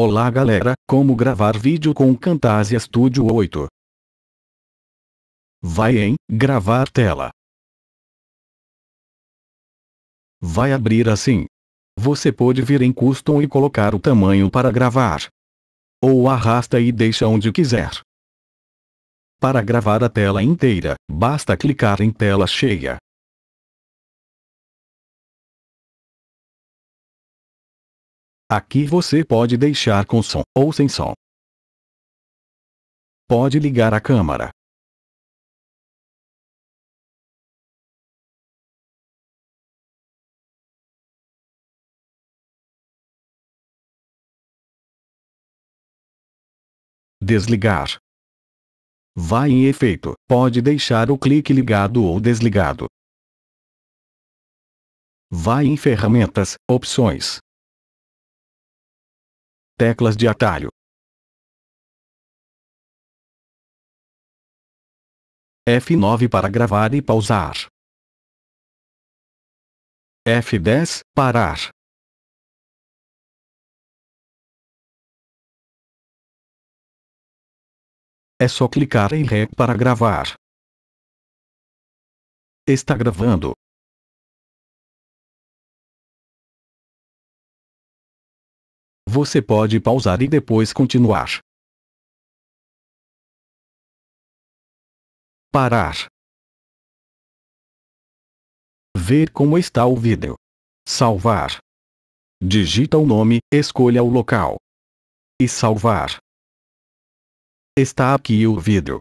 Olá galera, como gravar vídeo com Camtasia Studio 8. Vai em, gravar tela. Vai abrir assim. Você pode vir em custom e colocar o tamanho para gravar. Ou arrasta e deixa onde quiser. Para gravar a tela inteira, basta clicar em tela cheia. Aqui você pode deixar com som ou sem som. Pode ligar a câmera. Desligar. Vai em efeito, pode deixar o clique ligado ou desligado. Vai em ferramentas, opções, Teclas de atalho. F9 para gravar e pausar. F10 parar. É só clicar em REC para gravar. Está gravando. Você pode pausar e depois continuar. Parar. Ver como está o vídeo. Salvar. Digita o nome, escolha o local. E salvar. Está aqui o vídeo.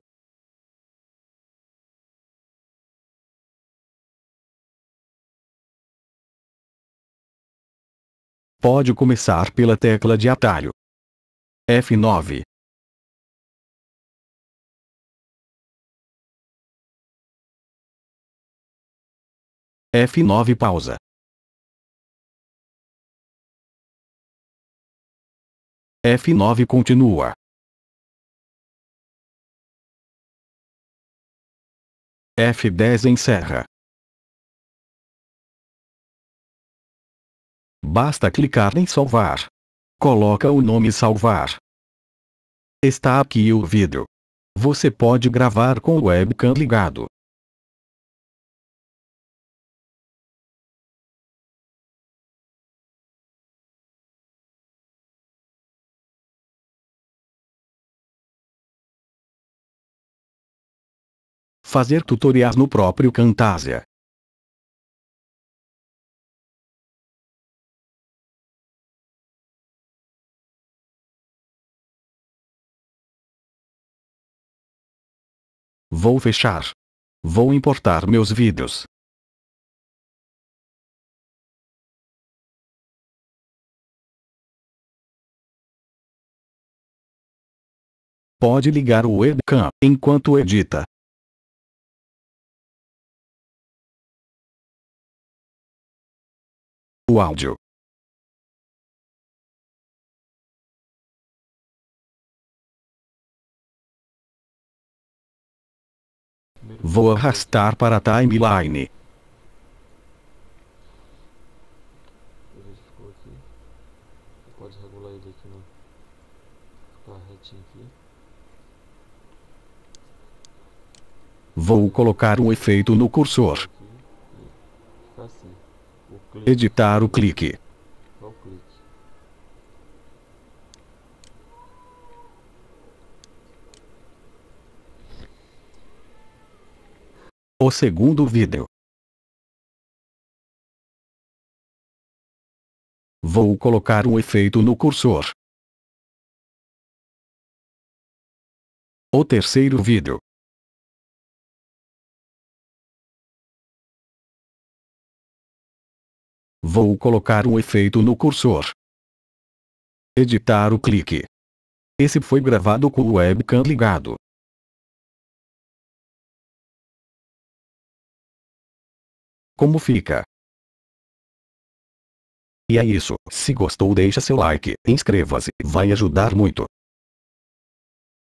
Pode começar pela tecla de atalho. F9. F9 pausa. F9 continua. F10 encerra. Basta clicar em salvar. Coloca o nome salvar. Está aqui o vídeo. Você pode gravar com o webcam ligado. Fazer tutoriais no próprio Camtasia. Vou fechar. Vou importar meus vídeos. Pode ligar o webcam enquanto edita. O áudio Vou arrastar para a timeline. Vou colocar um efeito no cursor. Editar o clique. O segundo vídeo. Vou colocar um efeito no cursor. O terceiro vídeo. Vou colocar um efeito no cursor. Editar o clique. Esse foi gravado com o webcam ligado. como fica. E é isso, se gostou deixa seu like, inscreva-se, vai ajudar muito.